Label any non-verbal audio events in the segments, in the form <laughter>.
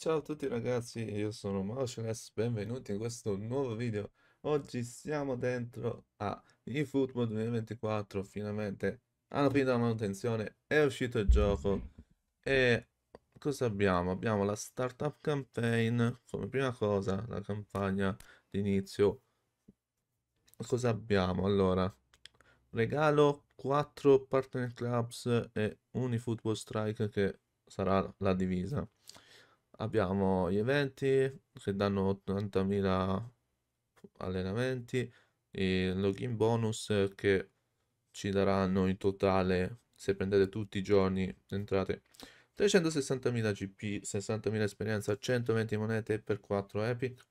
Ciao a tutti ragazzi, io sono Motionless, benvenuti in questo nuovo video. Oggi siamo dentro a eFootball 2024, finalmente alla fine della manutenzione è uscito il gioco e cosa abbiamo? Abbiamo la startup campaign come prima cosa, la campagna d'inizio. Cosa abbiamo? Allora, regalo 4 partner clubs e un eFootball Strike che sarà la divisa abbiamo gli eventi che danno 80.000 allenamenti, il login bonus che ci daranno in totale, se prendete tutti i giorni, entrate 360.000 GP, 60.000 esperienza, 120 monete per 4 epic.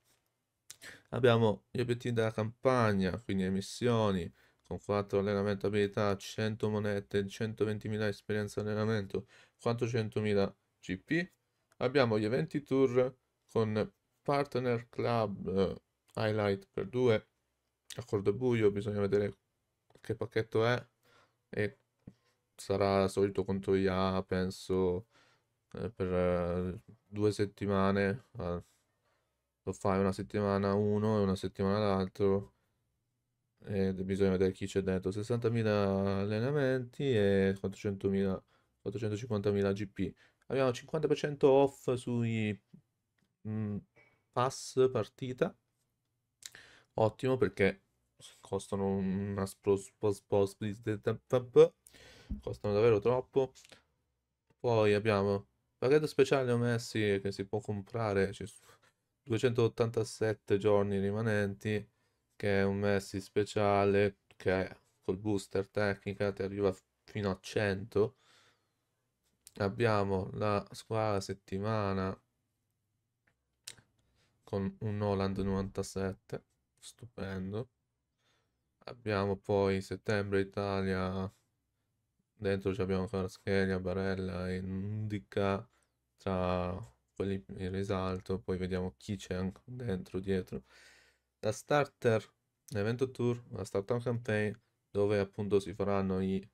Abbiamo gli obiettivi della campagna, quindi le missioni, con 4 allenamento abilità, 100 monete, 120.000 esperienza allenamento, 400.000 GP abbiamo gli eventi tour con partner club eh, highlight per due a buio bisogna vedere che pacchetto è e sarà solito conto IA penso eh, per eh, due settimane lo fai una settimana uno e una settimana l'altro e bisogna vedere chi c'è dentro 60.000 allenamenti e 400.000 850.000 GP abbiamo 50% off sui mh, mhmm, pass partita ottimo perché costano una costano davvero troppo poi abbiamo pacchetto speciale omessi che si può comprare cioè, 287 giorni rimanenti che è un Messi speciale che col booster tecnica ti arriva fino a 100 abbiamo la squadra settimana con un Holland 97, stupendo. Abbiamo poi settembre Italia, dentro abbiamo Carscheria, Barella e Indica tra quelli in risalto, poi vediamo chi c'è anche dentro, dietro. La starter, l'evento tour, la startup campaign, dove appunto si faranno i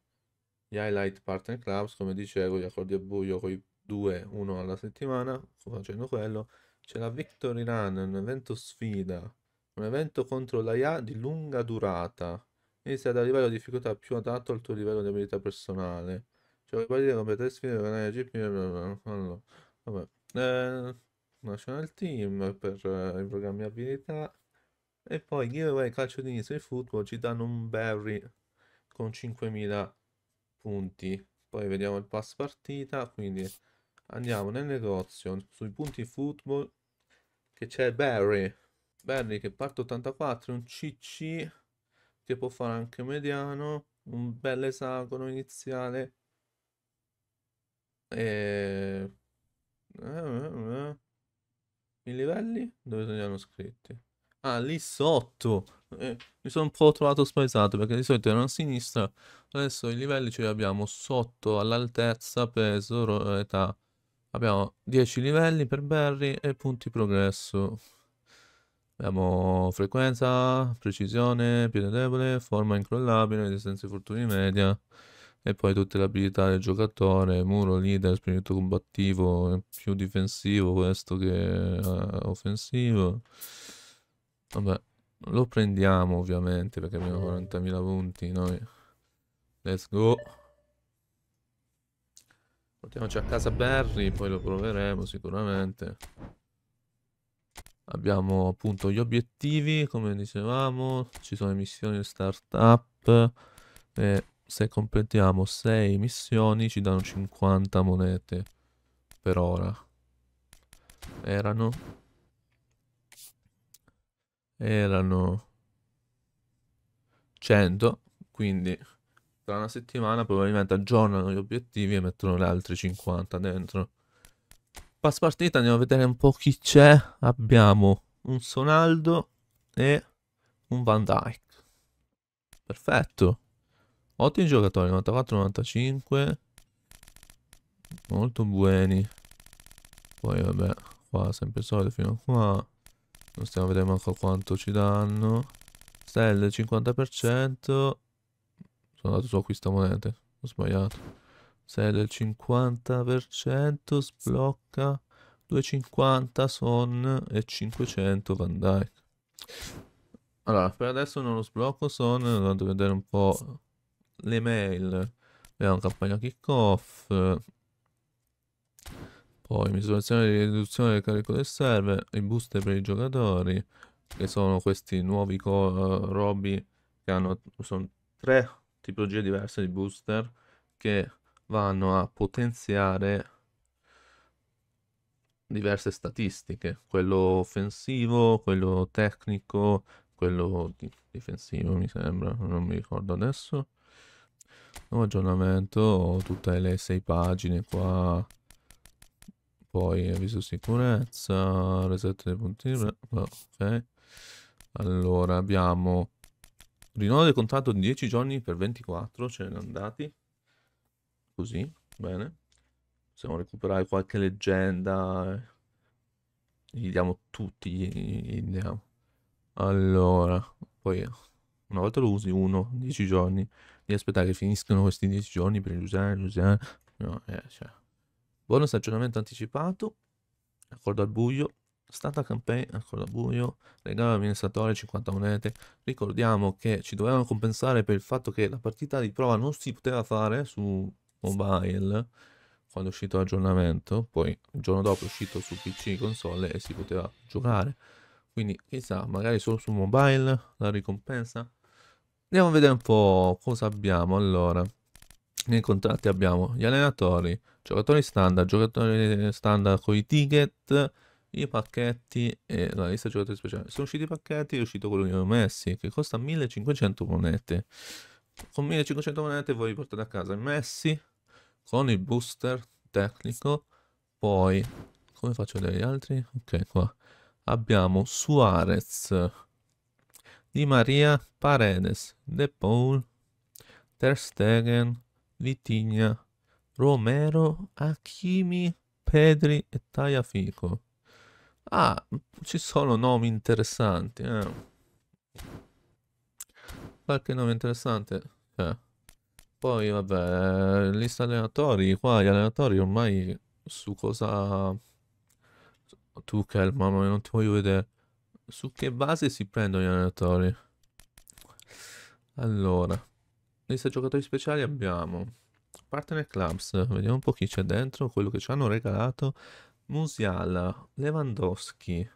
gli highlight partner clubs, come dicevo, gli accordi a buio con i due uno alla settimana, sto facendo quello. C'è la Victory Run, un evento sfida, un evento contro l'AIA di lunga durata. Inizia dal livello di difficoltà più adatto al tuo livello di abilità personale. Cioè, puoi partire con tre sfide per ganare GP. Allora, vabbè. Eh, national Team per eh, i programmi abilità. E poi giveaway calcio di inizio e football ci danno un berry con 5000 punti. Poi vediamo il pass partita, quindi andiamo nel negozio, sui punti football, che c'è Barry. Barry che parte 84, un CC che può fare anche mediano, un bel esagono iniziale. E... Eh, eh, eh. I livelli dove sono scritti? Ah, lì sotto! eh, mi sono un po' trovato spaesato perché di solito erano a sinistra, adesso i livelli ce li abbiamo sotto all'altezza, peso, eh, età. Abbiamo 10 livelli per Barry e punti progresso. Abbiamo frequenza, precisione, piede debole, forma incrollabile, resistenza e fortuna media e poi tutte le abilità del giocatore, muro, leader, spirito combattivo, eh, più difensivo questo che uh, offensivo. Vabbè. Lo prendiamo ovviamente perché abbiamo 40.000 mm. punti noi. Let's go. Portiamoci a casa Barry, poi lo proveremo sicuramente. Abbiamo appunto gli obiettivi, come dicevamo, ci sono le missioni startup e se completiamo 6 missioni ci danno 50 monete per ora. Erano erano 100, quindi tra una settimana probabilmente aggiornano gli obiettivi e mettono le altre 50 dentro. Pass partita andiamo a vedere un po' chi c'è. Abbiamo un Sonaldo e un Van Dyke. Perfetto. Ottimi giocatori, 94-95. Molto buoni. Poi vabbè, qua sempre solito fino a qua non stiamo vedere manco quanto ci danno stelle 50% sono andato su acquista monete ho sbagliato stelle il 50% sblocca 250 son e 500 van Dyke allora per adesso non lo sblocco son andando a vedere un po' le mail abbiamo campagna kickoff. Poi misurazione di riduzione del carico del server, i booster per i giocatori, che sono questi nuovi uh, Robby che hanno sono tre tipologie diverse di booster che vanno a potenziare diverse statistiche, quello offensivo, quello tecnico, quello di difensivo mi sembra, non mi ricordo adesso. Nuovo aggiornamento, ho tutte le sei pagine qua poi avviso sicurezza, reset dei punti. Ok. Allora abbiamo rinnovo del contratto 10 giorni per 24, ce ne andati. Così, bene. Possiamo recuperare qualche leggenda. Eh. Gli diamo tutti, gli, diamo. Allora, poi una volta lo usi uno, 10 giorni. Devi aspettare che finiscano questi 10 giorni per usare, usare. No, eh, cioè. Bonus aggiornamento anticipato, accordo al buio, stata campaign, accordo al buio, regalo amministratore 50 monete. Ricordiamo che ci dovevano compensare per il fatto che la partita di prova non si poteva fare su mobile quando è uscito l'aggiornamento, poi il giorno dopo è uscito su PC console e si poteva giocare. Quindi chissà, magari solo su mobile la ricompensa. Andiamo a vedere un po' cosa abbiamo allora. Nei contratti abbiamo gli allenatori, giocatori standard, giocatori standard con i ticket, i pacchetti e la lista giocatori speciali. Sono usciti i pacchetti, è uscito quello di messi, che costa 1500 monete. Con 1500 monete voi portate a casa messi con il booster tecnico. Poi, come faccio a vedere gli altri? Ok, qua abbiamo Suarez, Di Maria, Paredes, De Paul, Ter Stegen, Vitigna, Romero, Achimi, Pedri e Tajafico. Ah, ci sono nomi interessanti. Eh. Qualche nome interessante. Eh. Poi, vabbè, lista allenatori. Qua gli allenatori ormai su cosa... Tu, Kel, mamma mia, non ti voglio vedere. Su che base si prendono gli allenatori? Allora lista giocatori speciali abbiamo partner clubs, vediamo un po' chi c'è dentro, quello che ci hanno regalato, Musiala, Lewandowski,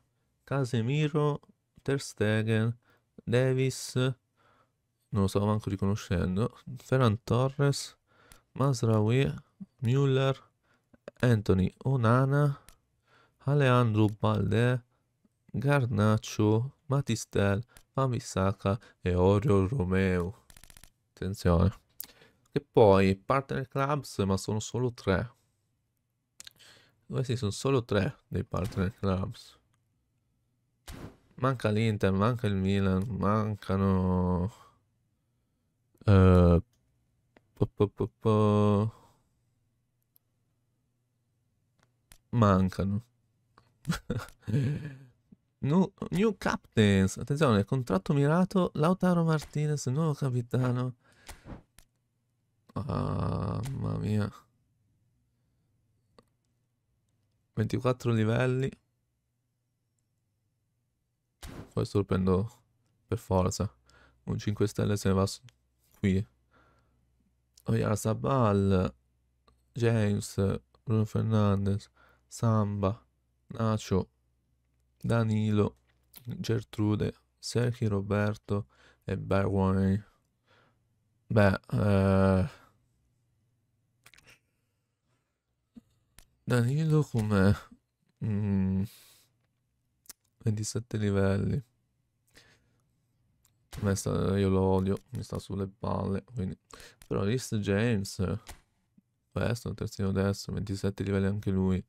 Casemiro, Ter Stegen, Davis, non lo stavo manco riconoscendo, Ferran Torres, Masraoui, Müller, Anthony Onana, Alejandro Balde, Garnaccio, Matistel, Famisaka e Oriol Romeo. Attenzione. E poi partner clubs, ma sono solo tre. Questi sono solo tre dei partner clubs. Manca l'Inter, manca il Milan, mancano... Uh, po po po mancano. <laughs> new, new Captains, attenzione, contratto mirato, Lautaro Martinez, nuovo capitano mamma mia. 24 livelli. Questo lo prendo per forza. Un 5 stelle se ne va qui. Oyara oh, Sabal, James, Bruno Fernandez, Samba, Nacho, Danilo, Gertrude, Sergio Roberto e Barway. Beh, eh... Danilo com'è? Mm. 27 livelli. Sta, io lo odio, mi sta sulle palle, quindi... Però Rhys James, questo, terzino destro, 27 livelli anche lui.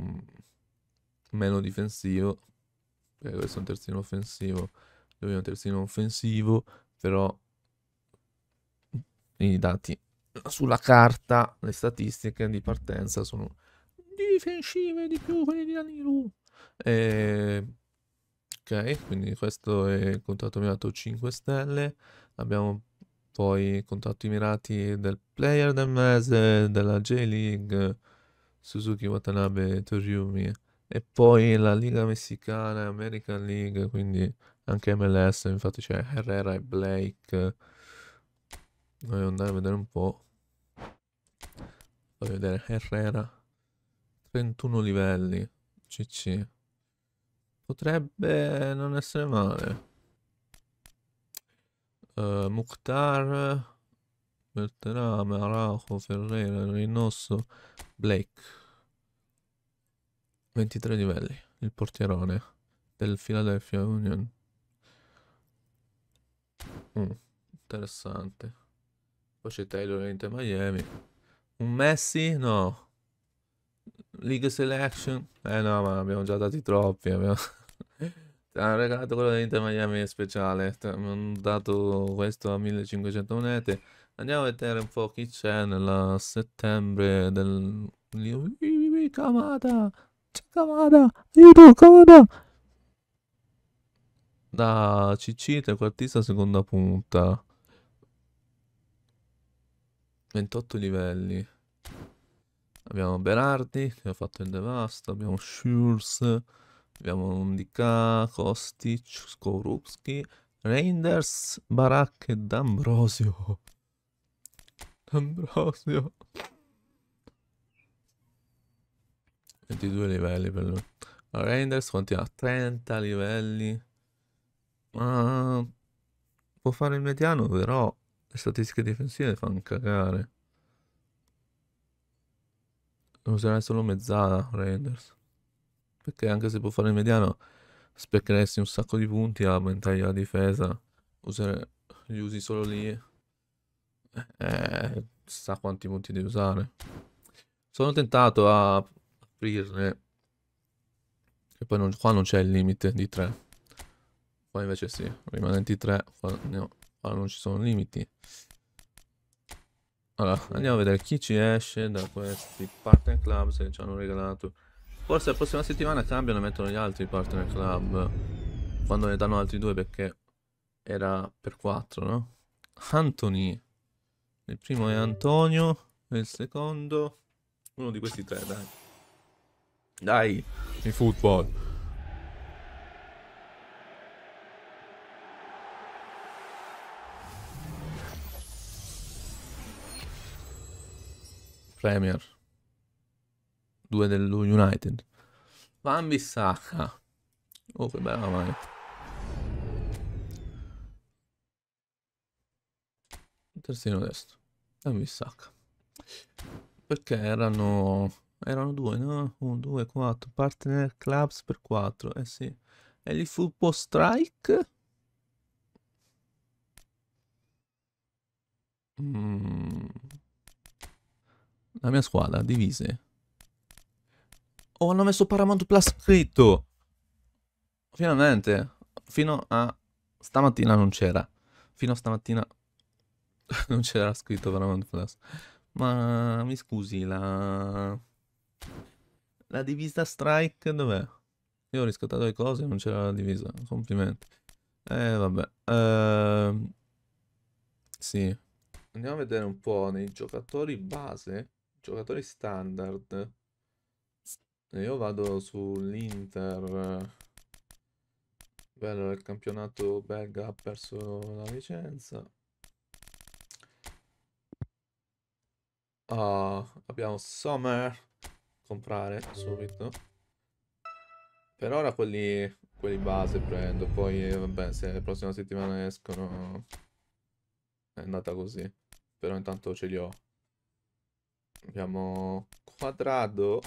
Mm. Meno difensivo, perché questo è un terzino offensivo. Lui è un terzino offensivo, però i dati sulla carta, le statistiche di partenza sono difensive di più quelli di Danilo. E... Eh, ok, quindi questo è il contratto mirato 5 stelle. Abbiamo poi contratto mirati del player del mese, della J-League, Suzuki Watanabe Toriumi. E poi la Liga Messicana, American League, quindi anche MLS, infatti c'è Herrera e Blake Voglio andare a vedere un po'. Voglio vedere Herrera. 31 livelli. CC. Potrebbe non essere male. Uh, Mukhtar. Belterame, Araujo, Ferreira, Rinosso, Blake. 23 livelli. Il portierone del Philadelphia Union. Mm, interessante. Poi c'è Taylor Inter Miami. Un Messi? No. League Selection? Eh no, ma ne abbiamo già dati troppi. Abbiamo... <laughs> hanno regalato quello dell'Inter Miami speciale. Hanno dato questo a 1500 monete. Andiamo a vedere un po' chi c'è nel settembre del... Kamada! C'è Camada! Aiuto, Camada! Da Cicite, quartista, seconda punta. 28 livelli. Abbiamo Berardi, che ha fatto il devasto, abbiamo Schurz, abbiamo Ndika, Kostic, Skorupski, Reinders, Barak e D'Ambrosio. <laughs> D'Ambrosio. 22 livelli per lui. Reinders quanti ha? 30 livelli. Ma... Può fare il mediano, però le statistiche difensive fanno cagare. Userà solo mezzala Renders. Perché anche se può fare il mediano, speccheresti un sacco di punti a aumentare la difesa. Usare... Li usi solo lì. Eh, sa quanti punti devi usare. Sono tentato a aprirne. E poi non... qua non c'è il limite di 3. Poi invece sì, rimanenti 3, qua ne ho Ah, non ci sono limiti. Allora, andiamo a vedere chi ci esce da questi partner club se ci hanno regalato. Forse la prossima settimana cambiano e mettono gli altri partner club. Quando ne danno altri due perché era per quattro, no? Anthony. Il primo è Antonio. E il secondo... Uno di questi tre, dai. Dai, il football. Premier, due dello United. Van Bissaka. Oh, che bella maglia. Terzino destro. Van Bissaka. Perché erano... Erano due, no? 1, 2, 4. Partner clubs per 4. Eh sì. E lì Football Strike? Mm. La mia squadra, divise. Oh, hanno messo Paramount Plus scritto! Finalmente! Fino a... Stamattina non c'era. Fino a stamattina... <laughs> non c'era scritto Paramount Plus. Ma... mi scusi, la... La divisa strike dov'è? Io ho riscattato le cose e non c'era la divisa. Complimenti. Eh, vabbè. Ehm... Sì. Andiamo a vedere un po' nei giocatori base. Giocatori standard. Io vado sull'Inter. Bello, il campionato belga ha perso la licenza. Oh, abbiamo Summer Comprare subito. Per ora quelli, quelli base prendo. Poi, vabbè, se la prossima settimana escono... È andata così. Però intanto ce li ho. Abbiamo quadrado.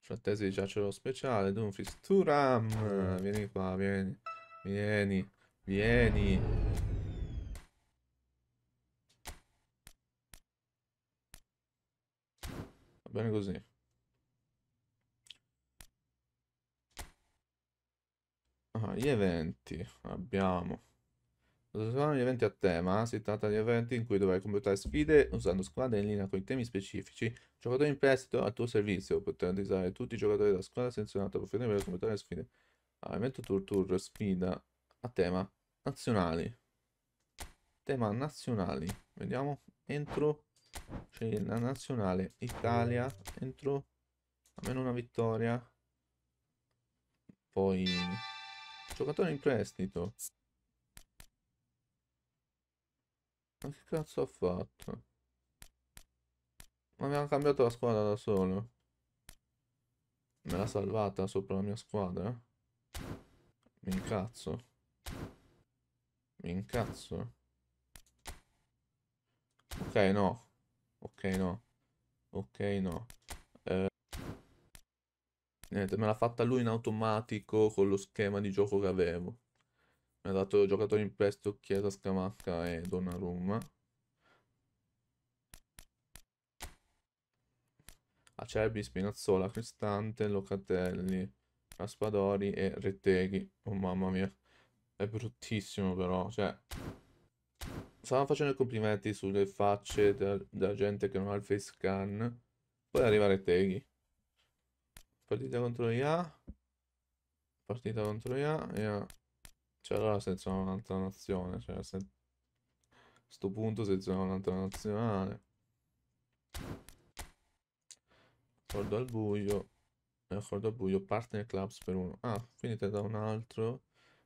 Frattesi tesi di giacero speciale, Dumfries. Turam! Vieni qua, vieni. Vieni, vieni. Va bene così. Ah, gli eventi. Abbiamo. Sono gli eventi a tema, si tratta di eventi in cui dovrai completare sfide usando squadre in linea con i temi specifici, giocatori in prestito al tuo servizio, potrai utilizzare tutti i giocatori della squadra selezionata profilo per completare sfide. Ah, evento tour tour, sfida a tema, nazionali. Tema nazionali, vediamo, entro, scegli la nazionale, Italia, entro, almeno una vittoria, poi Giocatore in prestito. Ma che cazzo ha fatto? Ma abbiamo cambiato la squadra da solo. Me l'ha salvata sopra la mia squadra? Mi incazzo. Mi incazzo. Ok, no. Ok, no. Ok, no. Niente, me l'ha fatta lui in automatico con lo schema di gioco che avevo. Mi ha dato giocatori in prestito Chiesa, Scamacca e Donnarumma. Acerbi, Spinazzola, Cristante, Locatelli, Raspadori e Retteghi. Oh mamma mia, è bruttissimo però, cioè... Stavano facendo complimenti sulle facce della gente che non ha il face scan, poi arriva Retteghi. Partita contro IA. Partita contro IA. IA. Cioè allora c'è un'altra nazione. Cioè se... A sto punto se c'è un'altra nazionale. Accordo al buio. Accordo al buio. Partner clubs per uno. Ah, quindi te da un altro.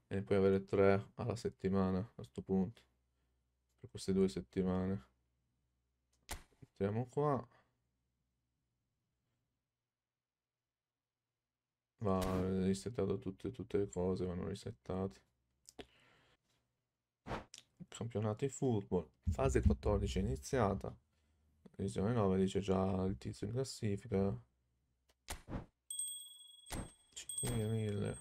E puoi avere tre alla settimana a questo punto. Per queste due settimane. Entriamo qua. Va risettato tutte, tutte le cose, vanno risettate. Campionato di football, fase 14 è iniziata. Divisione 9 dice già il tizio in classifica. 5000.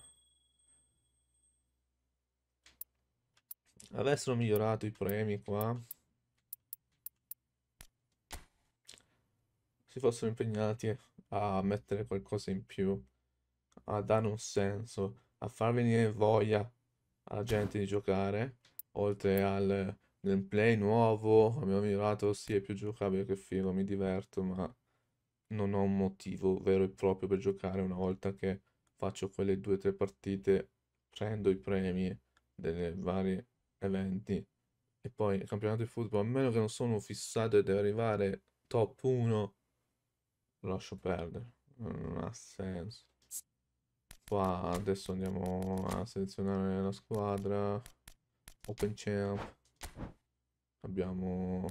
Avessero migliorato i premi qua. Si fossero impegnati a mettere qualcosa in più a dare un senso, a far venire voglia alla gente di giocare, oltre al gameplay nuovo, abbiamo migliorato, sì è più giocabile che figo, mi diverto, ma non ho un motivo vero e proprio per giocare una volta che faccio quelle due o tre partite, prendo i premi delle varie eventi e poi il campionato di football, a meno che non sono fissato e devo arrivare top 1, lo lascio perdere, non ha senso qua adesso andiamo a selezionare la squadra open champ abbiamo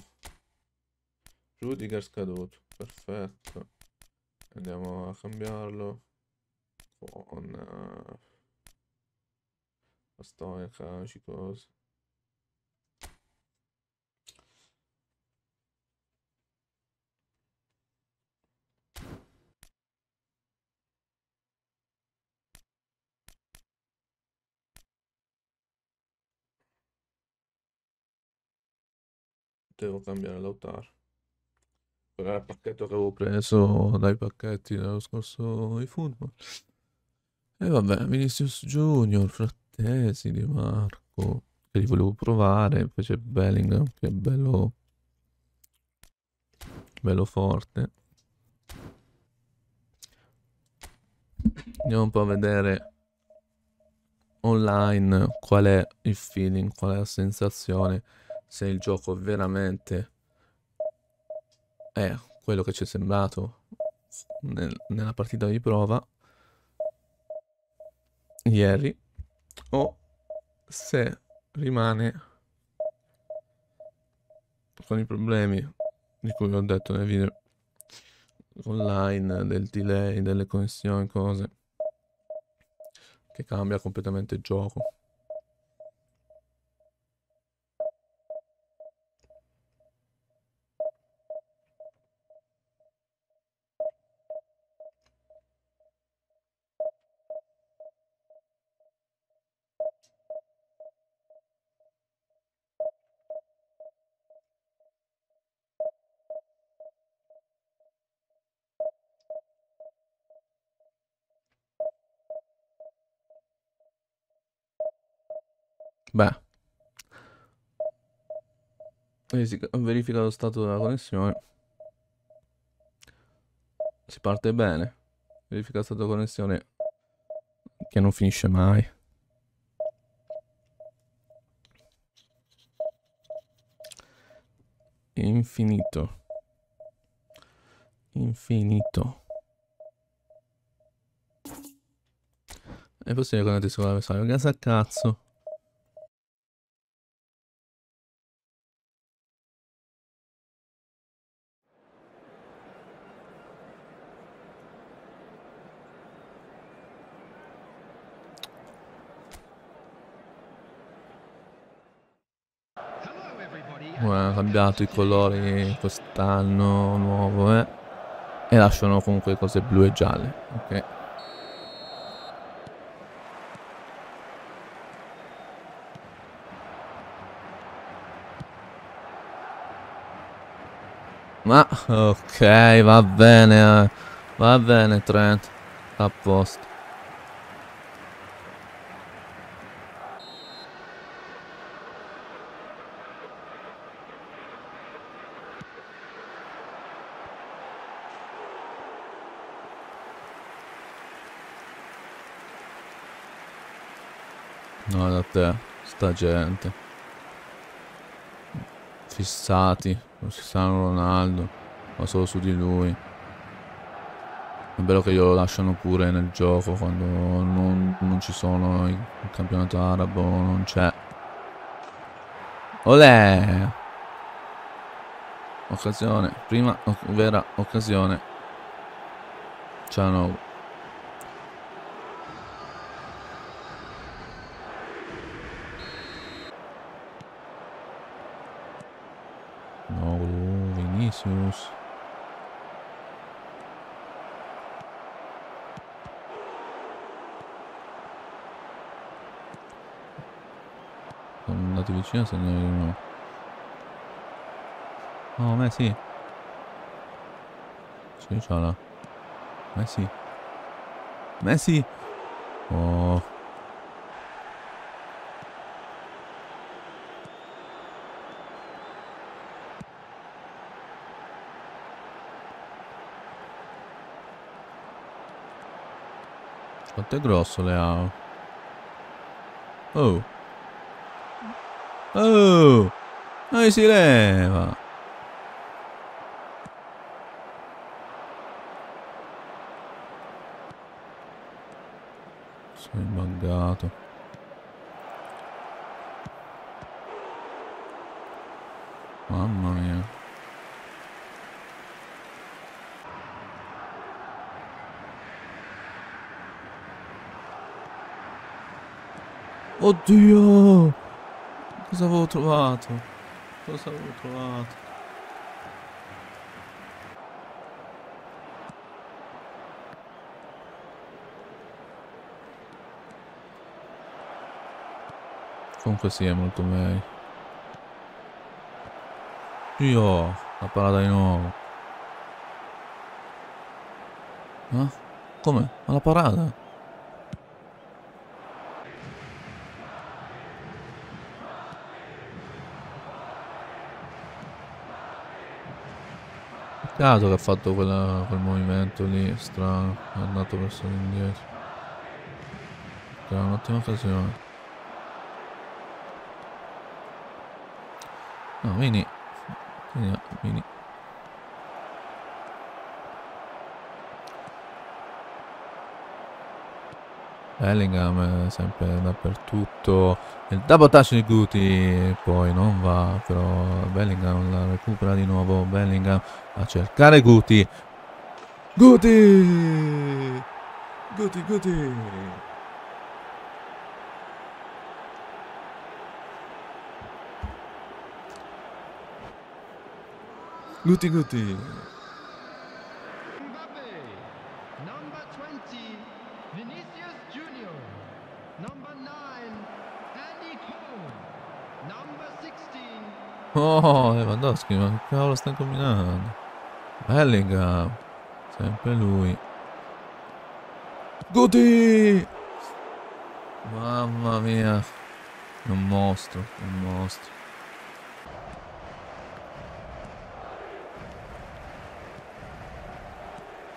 Rudiger scaduto perfetto andiamo a cambiarlo con eh, la Stoica, Cicos devo cambiare l'autar era eh, il pacchetto che avevo preso dai pacchetti dello scorso eFootball e vabbè Vinicius Junior Frattesi Di Marco che li volevo provare poi c'è Bellingham che è bello bello forte andiamo un po' a vedere online qual è il feeling qual è la sensazione se il gioco veramente è quello che ci è sembrato nel, nella partita di prova ieri o se rimane con i problemi di cui ho detto nel video online del delay delle connessioni cose che cambia completamente il gioco Beh. Verifica lo stato della connessione. Si parte bene. Verifica lo stato della connessione che non finisce mai. Infinito. Infinito. È possibile connettersi con l'avversario. Casa a cazzo. cambiato i colori quest'anno nuovo, eh. E lasciano comunque cose blu e gialle, ok. Ma ok, va bene, eh. va bene Trent, a posto. te, sta gente. Fissati su Cristiano Ronaldo, ma solo su di lui. È bello che glielo lasciano pure nel gioco quando non, non ci sono il, il campionato arabo, non c'è. Olè! Occasione, prima vera occasione. Ciao. Mauro uh, Vinicius. Sono andati vicino se ne no. Oh, Messi. si c'ha la. Messi. Messi. Oh. quanto è grosso Leao. Oh. Oh. Noi si leva. Sono imbaggato. Oddio! Cosa avevo trovato? Cosa avevo trovato? Comunque sì, è molto meglio. Io, la parata di nuovo. Ah? Come? Ma la parata? Peccato che ha fatto quella, quel movimento lì, strano, è andato verso l'indietro. Era un'ottima occasione. No, vieni. Vieni, vieni Bellingham è eh, sempre dappertutto il double touch di Guti poi non va però Bellingham la recupera di nuovo Bellingham a cercare Guti Guti Guti Guti Guti Guti Oh, eh, Lewandowski, ma che cavolo sta combinando? Bellingham, sempre lui. Guti! Mamma mia, è un mostro, è un mostro.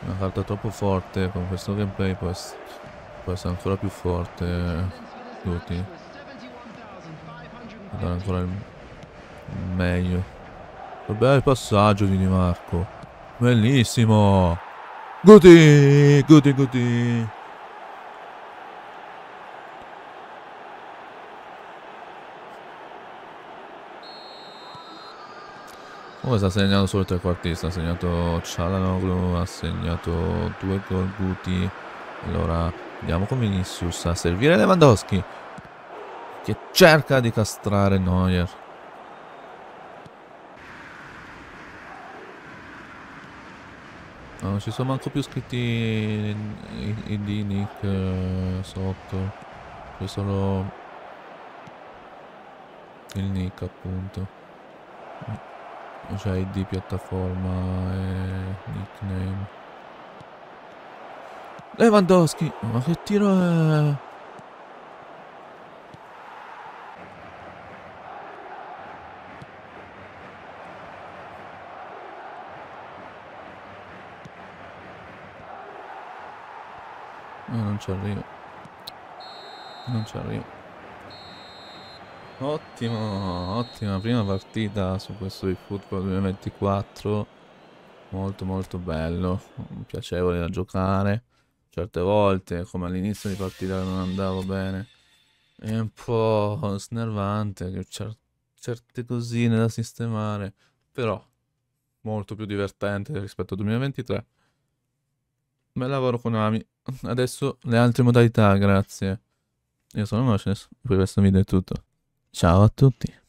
Una carta troppo forte, con questo gameplay può essere, può essere ancora più forte eh, Guti. ancora il meglio. Bel passaggio di Di Marco. Bellissimo. Guti, Guti, Guti. Come sta segnando solo il trequartista? Ha segnato Cialanoglu, ha segnato due gol Guti. Allora andiamo con Vinicius a servire Lewandowski che cerca di castrare Neuer. Non ci sono manco più scritti i, di Nick eh, sotto. C'è solo il Nick appunto. Cioè ID piattaforma e nickname. Lewandowski! Ma che tiro è? ci arrivo. Non ci arrivo. Ottimo, ottima prima partita su questo di football 2024. Molto molto bello, piacevole da giocare. Certe volte, come all'inizio di partita non andavo bene, è un po' snervante che certe cosine da sistemare, però molto più divertente rispetto al 2023 Bel lavoro Konami. Adesso le altre modalità, grazie. Io sono Noces, per questo video è tutto. Ciao a tutti.